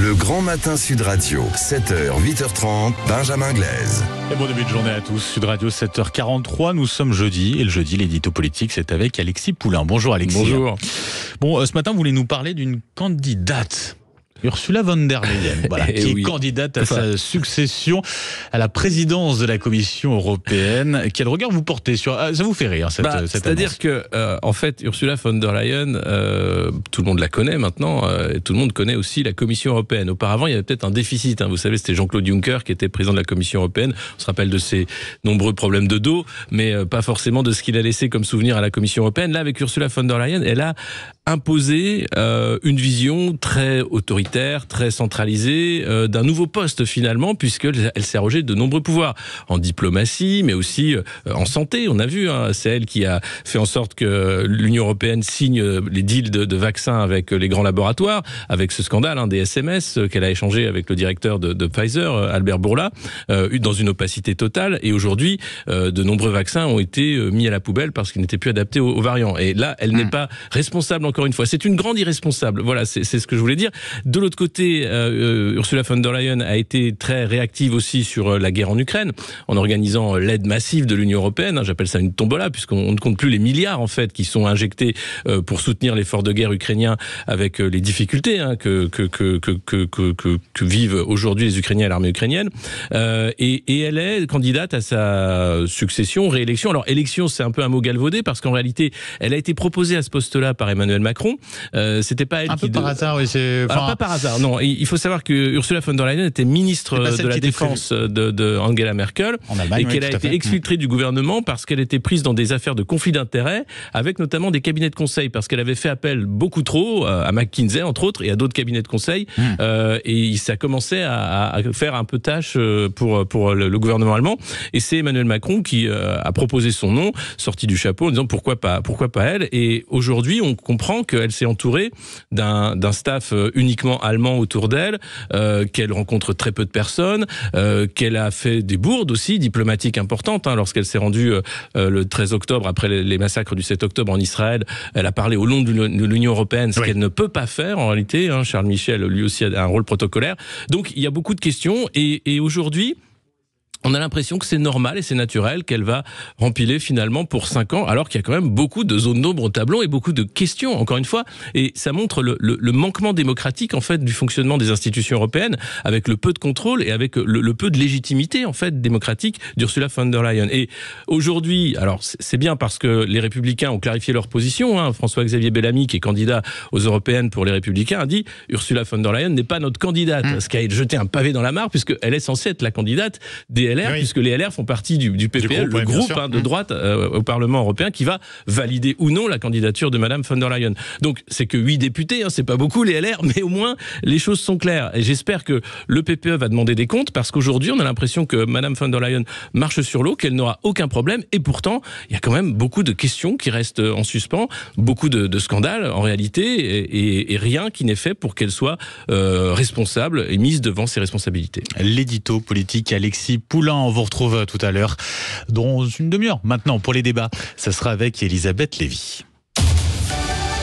Le Grand Matin Sud Radio, 7h, 8h30, Benjamin Glaise. Et bon début de journée à tous. Sud Radio, 7h43. Nous sommes jeudi. Et le jeudi, l'édito politique, c'est avec Alexis Poulain. Bonjour, Alexis. Bonjour. Bon, euh, ce matin, vous voulez nous parler d'une candidate Ursula von der Leyen, eh qui est candidate à sa succession à la présidence de la Commission européenne. Quel regard vous portez sur ah, Ça vous fait rire cette, bah, C'est-à-dire que, euh, en fait, Ursula von der Leyen, euh, tout le monde la connaît maintenant, euh, et tout le monde connaît aussi la Commission européenne. Auparavant, il y avait peut-être un déficit. Hein. Vous savez, c'était Jean-Claude Juncker qui était président de la Commission européenne. On se rappelle de ses nombreux problèmes de dos, mais pas forcément de ce qu'il a laissé comme souvenir à la Commission européenne. Là, avec Ursula von der Leyen, elle a imposer euh, une vision très autoritaire, très centralisée euh, d'un nouveau poste finalement, puisqu'elle elle, s'est arrogée de nombreux pouvoirs en diplomatie, mais aussi euh, en santé. On a vu, hein, c'est elle qui a fait en sorte que l'Union européenne signe les deals de, vaccins avec les grands laboratoires, avec ce scandale hein, des SMS qu'elle a échangé avec le directeur de, de Pfizer, Albert Bourla, dans une opacité totale. Et aujourd'hui, de nombreux vaccins ont été mis à la poubelle parce qu'ils n'étaient plus adaptés aux, variants. Et là, elle n'est mm. pas responsable encore encore une fois, c'est une grande irresponsable. Voilà, c'est ce que je voulais dire. De l'autre côté, euh, euh, Ursula von der Leyen a été très réactive aussi sur euh, la guerre en Ukraine, en organisant l'aide massive de l'Union européenne. Hein, j'appelle ça une tombola, puisqu'on ne compte plus les milliards en fait qui sont injectés pour soutenir l'effort de guerre ukrainien avec les difficultés hein, que, que, que, vivent aujourd'hui les Ukrainiens et l'armée ukrainienne. et, et elle est candidate à sa succession, réélection. Alors élection, c'est un peu un mot galvaudé parce qu'en réalité, elle a été proposée à ce poste-là par Emmanuel Macron Macron. Euh, c'était pas elle un peu par hasard, oui. Enfin... pas par hasard, non. Il faut savoir que Ursula von der Leyen était ministre de la défense de, Angela Merkel et qu'elle a été exfiltrée du gouvernement parce qu'elle était prise dans des affaires de conflit d'intérêts avec notamment des cabinets de conseil parce qu'elle avait fait appel beaucoup trop euh, à McKinsey entre autres et à d'autres cabinets de conseil hmm. euh, et ça commençait à, à, faire un peu tâche pour pour le, gouvernement allemand et c'est Emmanuel Macron qui a proposé son nom sorti du chapeau en disant pourquoi pas pourquoi pas elle et aujourd'hui on comprend qu'elle s'est entourée d'un staff euh, uniquement allemand autour d'elle, euh, qu'elle rencontre très peu de personnes, euh, qu'elle a fait des bourdes aussi diplomatiques importantes. Hein. Lorsqu'elle s'est rendue le 13 octobre, après les massacres du 7 octobre en Israël, elle a parlé au long de l'Union européenne, ce qu'elle ne peut pas faire en réalité. Hein. Charles Michel, lui aussi, a un rôle protocolaire. Donc il y a beaucoup de questions. et aujourd'hui, on a l'impression que c'est normal et c'est naturel qu'elle va rempiler finalement pour 5 ans, alors qu'il y a quand même beaucoup de zones d'ombre au tableau et beaucoup de questions, encore une fois. Et ça montre le, manquement démocratique, en fait, du fonctionnement des institutions européennes, avec le peu de contrôle et avec le, peu de légitimité, en fait, démocratique d'Ursula von der Leyen. Et aujourd'hui, alors c'est bien parce que les Républicains ont clarifié leur position. Hein. François-Xavier Bellamy, qui est candidat aux Européennes pour les Républicains, a dit Ursula von der Leyen n'est pas notre candidate, mmh. ce qui a jeté un pavé dans la mare, puisqu'elle est censée être la candidate des LR, puisque les LR font partie du, du le groupe hein, de droite euh, au Parlement européen, qui va valider ou non la candidature de Madame von der Leyen. Donc c'est que 8 députés, hein, c'est pas beaucoup les LR, mais au moins les choses sont claires. Et j'espère que le PPE va demander des comptes, parce qu'aujourd'hui on a l'impression que Madame von der Leyen marche sur l'eau, qu'elle n'aura aucun problème, et pourtant il y a quand même beaucoup de questions qui restent euh, en suspens, beaucoup de, scandales en réalité, et, rien qui n'est fait pour qu'elle soit euh, responsable et mise devant ses responsabilités. L'édito politique Alexis on vous retrouve tout à l'heure, dans une demi-heure maintenant pour les débats. Ça sera avec Elisabeth Lévy.